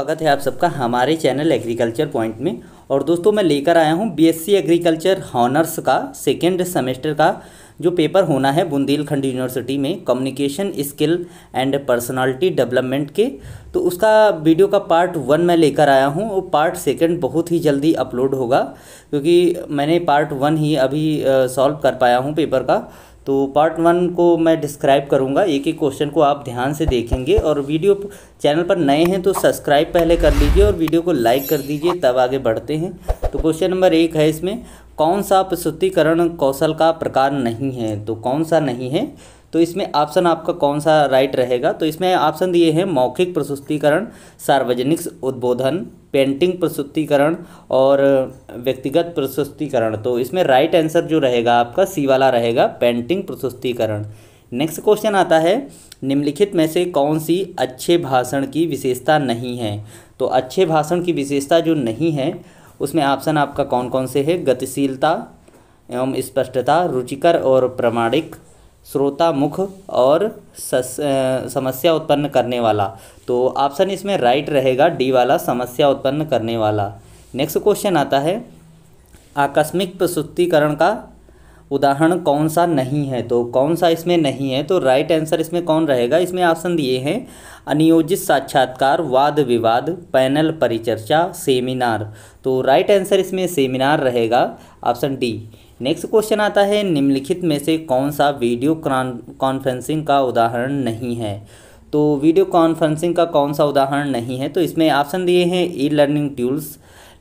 स्वागत है आप सबका हमारे चैनल एग्रीकल्चर पॉइंट में और दोस्तों मैं लेकर आया हूं बीएससी एग्रीकल्चर हॉनर्स का सेकेंड सेमेस्टर का जो पेपर होना है बुंदेलखंड यूनिवर्सिटी में communication skill and personality development के तो उसका वीडियो का पार्ट वन मैं लेकर आया हूं और पार्ट सेकंड बहुत ही जल्दी अपलोड होगा क्योंकि मैंने पार्ट वन ही अभी सॉल्व कर पाया हूँ पेपर का तो पार्ट वन को मैं डिस्क्राइब करूँगा एक एक क्वेश्चन को आप ध्यान से देखेंगे और वीडियो चैनल पर नए हैं तो सब्सक्राइब पहले कर लीजिए और वीडियो को लाइक कर दीजिए तब आगे बढ़ते हैं तो क्वेश्चन नंबर एक है इसमें कौन सा प्रस्तुतिकरण कौशल का प्रकार नहीं है तो कौन सा नहीं है तो इसमें ऑप्शन आपका कौन सा राइट रहेगा तो इसमें ऑप्शन दिए हैं मौखिक प्रस्तुतिकरण सार्वजनिक उद्बोधन पेंटिंग प्रस्तुतिकरण और व्यक्तिगत प्रस्तुतिकरण तो इसमें राइट आंसर जो रहेगा आपका सी वाला रहेगा पेंटिंग प्रस्तुतिकरण नेक्स्ट क्वेश्चन आता है निम्नलिखित में से कौन सी अच्छे भाषण की विशेषता नहीं है तो अच्छे भाषण की विशेषता जो नहीं है उसमें ऑप्शन आपका कौन कौन से है गतिशीलता एवं स्पष्टता रुचिकर और प्रामाणिक श्रोता मुख और सस, आ, समस्या उत्पन्न करने वाला तो ऑप्शन इसमें राइट रहेगा डी वाला समस्या उत्पन्न करने वाला नेक्स्ट क्वेश्चन आता है आकस्मिक प्रसुतिकरण का उदाहरण कौन सा नहीं है तो कौन सा इसमें नहीं है तो राइट आंसर इसमें कौन रहेगा इसमें ऑप्शन दिए हैं अनियोजित साक्षात्कार वाद विवाद पैनल परिचर्चा सेमिनार तो राइट आंसर इसमें सेमिनार रहेगा ऑप्शन डी नेक्स्ट क्वेश्चन आता है निम्नलिखित में से कौन सा वीडियो कॉन्फ्रेंसिंग का उदाहरण नहीं है तो वीडियो कॉन्फ्रेंसिंग का कौन सा उदाहरण नहीं है तो इसमें ऑप्शन दिए हैं E learning tools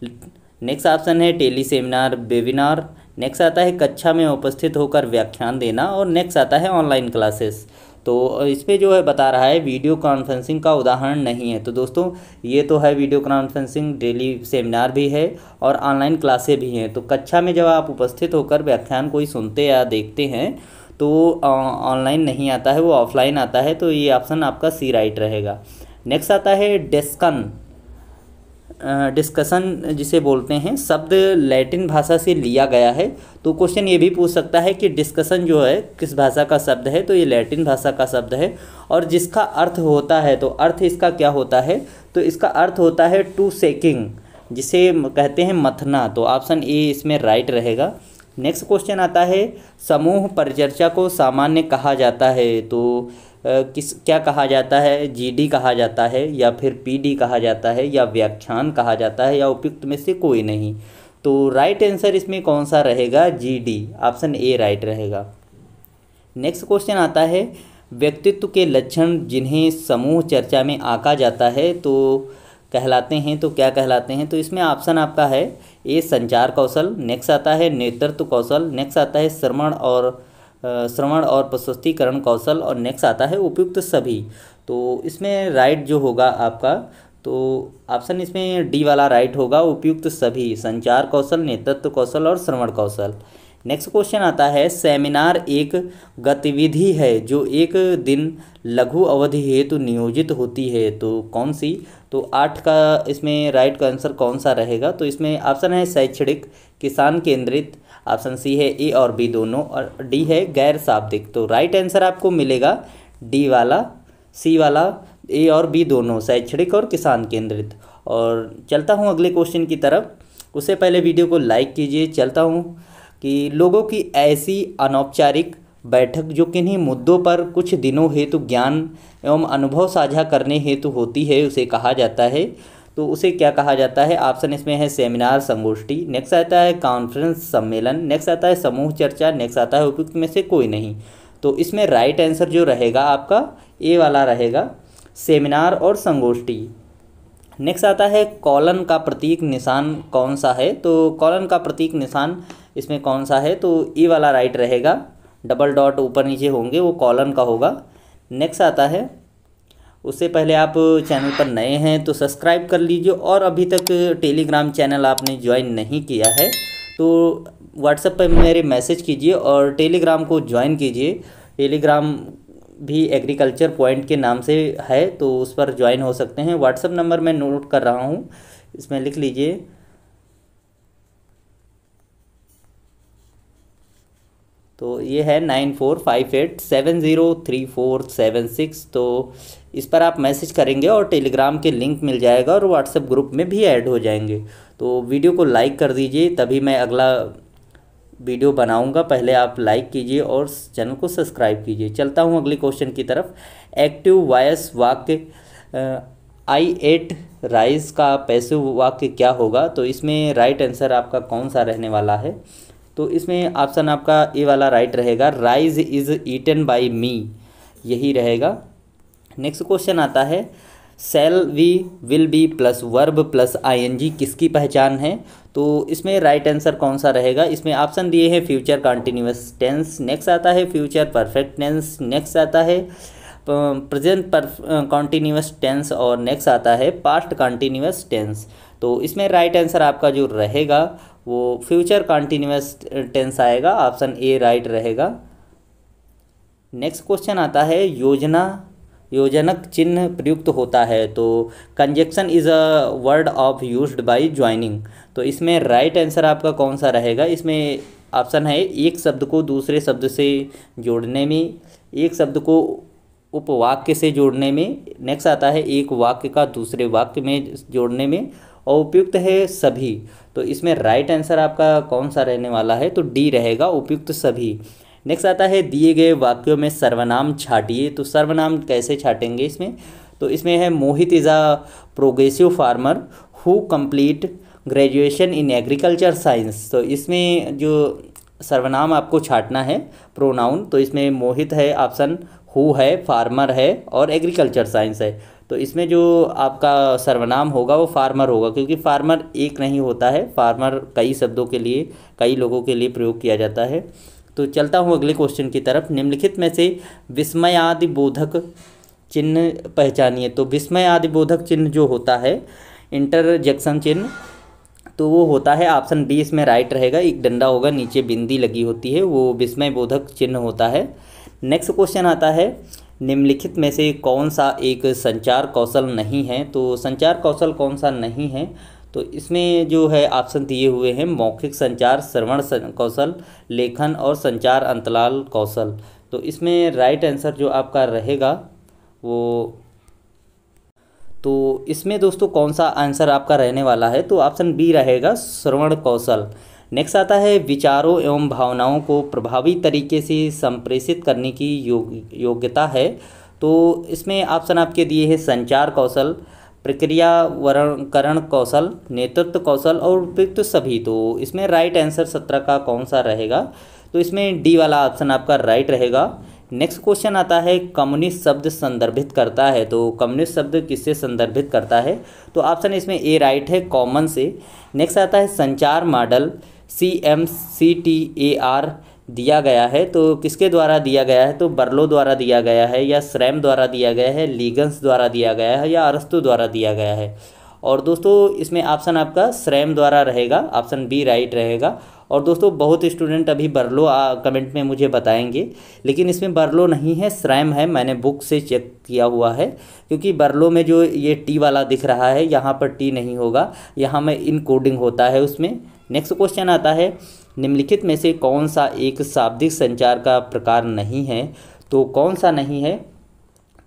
next option है टेली सेमिनार वेबिनार नेक्स्ट आता है कक्षा में उपस्थित होकर व्याख्यान देना और नेक्स्ट आता है ऑनलाइन क्लासेस तो इस पर जो है बता रहा है वीडियो कॉन्फ्रेंसिंग का उदाहरण नहीं है तो दोस्तों ये तो है वीडियो कॉन्फ्रेंसिंग डेली सेमिनार भी है और ऑनलाइन क्लासें भी हैं तो कक्षा में जब आप उपस्थित होकर व्याख्यान कोई सुनते या देखते हैं तो ऑनलाइन नहीं आता है वो ऑफलाइन आता है तो ये ऑप्शन आपका सी राइट रहेगा नेक्स्ट आता है डेस्कन डिस्कशन जिसे बोलते हैं शब्द लैटिन भाषा से लिया गया है तो क्वेश्चन ये भी पूछ सकता है कि डिस्कशन जो है किस भाषा का शब्द है तो ये लैटिन भाषा का शब्द है और जिसका अर्थ होता है तो अर्थ इसका क्या होता है तो इसका अर्थ होता है टू सेकिंग जिसे कहते हैं मथना तो ऑप्शन ए इसमें राइट रहेगा नेक्स्ट क्वेश्चन आता है समूह परिचर्चा को सामान्य कहा जाता है तो किस क्या कहा जाता है जीडी कहा जाता है या फिर पीडी कहा जाता है या व्याख्यान कहा जाता है या उपयुक्त में से कोई नहीं तो राइट आंसर इसमें कौन सा रहेगा जीडी ऑप्शन ए राइट रहेगा नेक्स्ट क्वेश्चन आता है व्यक्तित्व के लक्षण जिन्हें समूह चर्चा में आका जाता है तो कहलाते हैं तो क्या कहलाते हैं तो इसमें ऑप्शन आपका है ए संचार कौशल नेक्स्ट आता है नेतृत्व कौशल नेक्स्ट आता है श्रवण और श्रवण और प्रशस्तिकरण कौशल और नेक्स्ट आता है उपयुक्त सभी तो इसमें राइट जो होगा आपका तो ऑप्शन इसमें डी वाला राइट होगा उपयुक्त सभी संचार कौशल नेतृत्व कौशल और श्रवण कौशल नेक्स्ट क्वेश्चन आता है सेमिनार एक गतिविधि है जो एक दिन लघु अवधि हेतु तो नियोजित होती है तो कौन सी तो आठ का इसमें राइट का आंसर कौन सा रहेगा तो इसमें ऑप्शन है शैक्षणिक किसान केंद्रित ऑप्शन सी है ए और बी दोनों और डी है गैर शाब्दिक तो राइट आंसर आपको मिलेगा डी वाला सी वाला ए और बी दोनों शैक्षणिक और किसान केंद्रित और चलता हूँ अगले क्वेश्चन की तरफ उससे पहले वीडियो को लाइक कीजिए चलता हूँ कि लोगों की ऐसी अनौपचारिक बैठक जो किन्हीं मुद्दों पर कुछ दिनों हेतु ज्ञान एवं अनुभव साझा करने हेतु होती है उसे कहा जाता है तो उसे क्या कहा जाता है ऑप्शन इसमें है सेमिनार संगोष्ठी नेक्स्ट आता है कॉन्फ्रेंस सम्मेलन नेक्स्ट आता है समूह चर्चा नेक्स्ट आता है उपयुक्त में से कोई नहीं तो इसमें राइट आंसर जो रहेगा आपका ए वाला रहेगा सेमिनार और संगोष्ठी नेक्स्ट आता है कॉलन का प्रतीक निशान कौन सा है तो कॉलन का प्रतीक निशान इसमें कौन सा है तो ई e वाला राइट रहेगा डबल डॉट ऊपर नीचे होंगे वो कॉलन का होगा नेक्स्ट आता है उससे पहले आप चैनल पर नए हैं तो सब्सक्राइब कर लीजिए और अभी तक टेलीग्राम चैनल आपने ज्वाइन नहीं किया है तो व्हाट्सएप पर मेरे मैसेज कीजिए और टेलीग्राम को ज्वाइन कीजिए टेलीग्राम भी एग्रीकल्चर पॉइंट के नाम से है तो उस पर ज्वाइन हो सकते हैं व्हाट्सअप नंबर मैं नोट कर रहा हूँ इसमें लिख लीजिए तो ये है nine four five eight seven zero three four seven six तो इस पर आप मैसेज करेंगे और टेलीग्राम के लिंक मिल जाएगा और व्हाट्सएप ग्रुप में भी ऐड हो जाएंगे तो वीडियो को लाइक कर दीजिए तभी मैं अगला वीडियो बनाऊंगा पहले आप लाइक कीजिए और चैनल को सब्सक्राइब कीजिए चलता हूँ अगले क्वेश्चन की तरफ एक्टिव वॉयस वाक्य आई एट राइज का पैसिव वाक्य क्या होगा तो इसमें राइट आंसर आपका कौन सा रहने वाला है तो इसमें ऑप्शन आपका ए वाला राइट रहेगा rice is eaten by me यही रहेगा नेक्स्ट क्वेश्चन आता है shall we will be plus verb plus I किसकी पहचान है तो इसमें राइट आंसर कौन सा रहेगा इसमें ऑप्शन दिए हैं फ्यूचर कॉन्टिन्यूस टेंस नेक्स्ट आता है फ्यूचर परफेक्ट टेंस नेक्स्ट आता है प्रेजेंट पर कॉन्टीन्यूस टेंस और नेक्स्ट आता है पास्ट कॉन्टीन्यूस टेंस तो इसमें राइट आंसर आपका जो रहेगा वो फ्यूचर कॉन्टीन्यूस टेंस आएगा ऑप्शन ए राइट रहेगा नेक्स्ट क्वेश्चन आता है योजना योजनक चिन्ह प्रयुक्त होता है तो conjunction is a word of used by joining तो इसमें राइट right आंसर आपका कौन सा रहेगा इसमें ऑप्शन है एक शब्द को दूसरे शब्द से जोड़ने में एक शब्द को उपवाक्य से जोड़ने में नेक्स्ट आता है एक वाक्य का दूसरे वाक्य में जोड़ने में और उपयुक्त है सभी तो इसमें राइट right आंसर आपका कौन सा रहने वाला है तो डी रहेगा उपयुक्त सभी नेक्स्ट आता है दिए गए वाक्यों में सर्वनाम छाटिए तो सर्वनाम कैसे छाटेंगे इसमें तो इसमें है Mohit is a progressive farmer who complete graduation in agriculture science तो इसमें जो सर्वनाम आपको छाटना है प्रोनाउन तो इसमें मोहित है ऑप्शन हु है फार्मर है और एग्रीकल्चर साइंस है तो इसमें जो आपका सर्वनाम होगा वो फार्मर होगा क्योंकि फार्मर एक नहीं होता है फार्मर कई शब्दों के लिए कई लोगों के लिए प्रयोग किया जाता है तो चलता हूँ अगले क्वेश्चन की तरफ निम्नलिखित में से विस्मय आदि बोधक चिन्ह पहचानिए तो विस्मय आदि बोधक चिन्ह जो होता है इंटरजेक्शन चिन्ह तो वो होता है ऑप्शन बी इसमें राइट रहेगा एक डंडा होगा नीचे बिंदी लगी होती है वो विस्मय बोधक चिन्ह होता है नेक्स्ट क्वेश्चन आता है निम्नलिखित में से कौन सा एक संचार कौशल नहीं है तो संचार कौशल कौन सा नहीं है तो इसमें जो है ऑप्शन दिए हुए हैं मौखिक संचार श्रवण कौशल लेखन और संचार अंतलाल कौशल तो इसमें राइट आंसर जो आपका रहेगा वो तो इसमें दोस्तों कौन सा आंसर आपका रहने वाला है तो ऑप्शन बी रहेगा श्रवण कौशल नेक्स्ट आता है विचारों एवं भावनाओं को प्रभावी तरीके से संप्रेषित करने की योग योग्यता है तो इसमें ऑप्शन आपके दिए हैं संचार कौशल प्रक्रियावरणकरण करण कौशल नेतृत्व कौशल और उपयुक्त सभी तो इसमें राइट आंसर सत्रह का कौन सा रहेगा तो इसमें डी वाला ऑप्शन आपका राइट रहेगा नेक्स्ट क्वेश्चन आता है कम्युनिस्ट शब्द संदर्भित करता है तो कम्युनिस्ट शब्द किससे संदर्भित करता है तो ऑप्शन इसमें ए राइट है कॉमन से नेक्स्ट आता है संचार model C M C T A R दिया गया है तो किसके द्वारा दिया गया है तो बर्लो द्वारा दिया गया है या स्रैम द्वारा दिया गया है लीगन्स द्वारा दिया गया है या अरस्तु द्वारा दिया गया है और दोस्तों इसमें ऑप्शन आपका स्रैम द्वारा रहेगा ऑप्शन बी राइट रहेगा और दोस्तों बहुत स्टूडेंट अभी बर्लो आ, कमेंट में मुझे बताएंगे लेकिन इसमें बर्लो नहीं है स्रैम है मैंने बुक से चेक किया हुआ है क्योंकि बर्लो में जो ये टी वाला दिख रहा है यहाँ पर टी नहीं होगा यहाँ में इनकोडिंग होता है उसमें नेक्स्ट क्वेश्चन आता है निम्नलिखित में से कौन सा एक शाब्दिक संचार का प्रकार नहीं है तो कौन सा नहीं है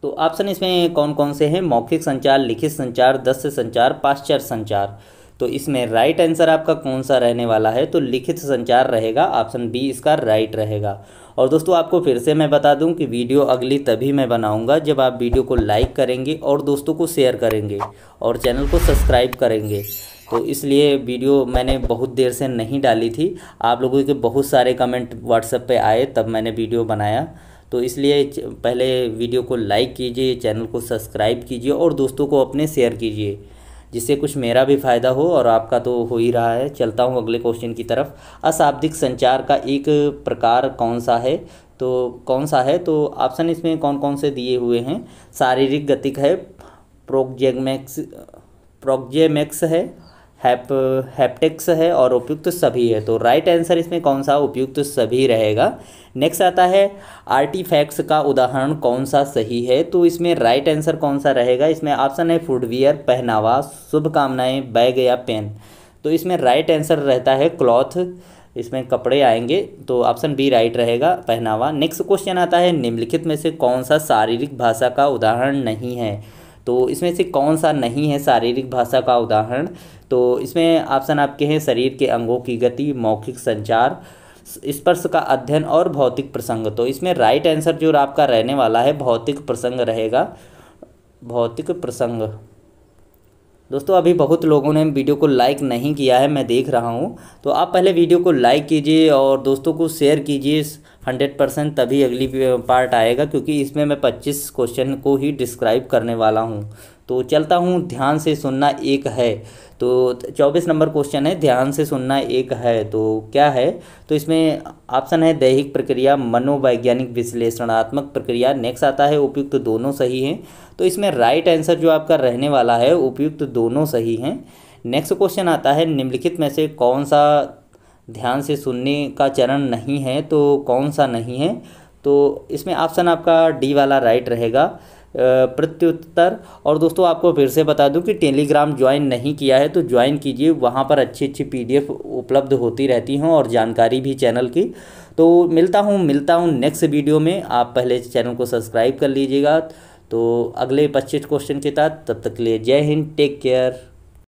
तो ऑप्शन इसमें कौन कौन से हैं मौखिक संचार लिखित संचार दस्य संचार पाश्चर संचार तो इसमें राइट आंसर आपका कौन सा रहने वाला है तो लिखित संचार रहेगा ऑप्शन बी इसका राइट रहेगा और दोस्तों आपको फिर से मैं बता दूं कि वीडियो अगली तभी मैं बनाऊंगा जब आप वीडियो को लाइक करेंगे और दोस्तों को शेयर करेंगे और चैनल को सब्सक्राइब करेंगे तो इसलिए वीडियो मैंने बहुत देर से नहीं डाली थी आप लोगों के बहुत सारे कमेंट व्हाट्सएप पे आए तब मैंने वीडियो बनाया तो इसलिए पहले वीडियो को लाइक कीजिए चैनल को सब्सक्राइब कीजिए और दोस्तों को अपने शेयर कीजिए जिससे कुछ मेरा भी फ़ायदा हो और आपका तो हो ही रहा है चलता हूँ अगले क्वेश्चन की तरफ अशाब्दिक संचार का एक प्रकार कौन सा है तो कौन सा है तो ऑप्शन इसमें कौन कौन से दिए हुए हैं शारीरिक गतिक है प्रोजेगमैक्स प्रोजेमैक्स है हैप हैप्टिक्स है और उपयुक्त सभी है तो राइट आंसर इसमें कौन सा उपयुक्त सभी रहेगा नेक्स्ट आता है आर्टिफैक्ट्स का उदाहरण कौन सा सही है तो इसमें राइट आंसर कौन सा रहेगा इसमें ऑप्शन है फुटवियर पहनावा शुभकामनाएँ बैग या पेन तो इसमें राइट आंसर रहता है क्लॉथ इसमें कपड़े आएंगे तो ऑप्शन बी राइट रहेगा पहनावा नेक्स्ट क्वेश्चन आता है निम्नलिखित में से कौन सा शारीरिक भाषा का उदाहरण नहीं है तो इसमें से कौन सा नहीं है शारीरिक भाषा का उदाहरण तो इसमें ऑप्शन आपके हैं शरीर के अंगों की गति मौखिक संचार स्पर्श का अध्ययन और भौतिक प्रसंग तो इसमें राइट आंसर जो आपका रहने वाला है भौतिक प्रसंग रहेगा भौतिक प्रसंग दोस्तों अभी बहुत लोगों ने वीडियो को लाइक नहीं किया है मैं देख रहा हूँ तो आप पहले वीडियो को लाइक कीजिए और दोस्तों को शेयर कीजिए हंड्रेड परसेंट तभी अगली पार्ट आएगा क्योंकि इसमें मैं पच्चीस क्वेश्चन को ही डिस्क्राइब करने वाला हूँ तो चलता हूँ ध्यान से सुनना एक है तो चौबीस नंबर क्वेश्चन है ध्यान से सुनना एक है तो क्या है तो इसमें ऑप्शन है दैहिक प्रक्रिया मनोवैज्ञानिक विश्लेषणात्मक प्रक्रिया नेक्स्ट आता है उपयुक्त तो दोनों सही हैं तो इसमें राइट आंसर जो आपका रहने वाला है उपयुक्त तो दोनों सही हैं नेक्स्ट क्वेश्चन आता है निम्नलिखित में से कौन सा ध्यान से सुनने का चरण नहीं है तो कौन सा नहीं है तो इसमें ऑप्शन आपका डी वाला राइट रहेगा प्रत्युत्तर और दोस्तों आपको फिर से बता दूं कि टेलीग्राम ज्वाइन नहीं किया है तो ज्वाइन कीजिए वहाँ पर अच्छी अच्छी पीडीएफ उपलब्ध होती रहती हैं और जानकारी भी चैनल की तो मिलता हूँ मिलता हूँ नेक्स्ट वीडियो में आप पहले चैनल को सब्सक्राइब कर लीजिएगा तो अगले पच्चीस क्वेश्चन के तहत तब तक के लिए जय हिंद टेक केयर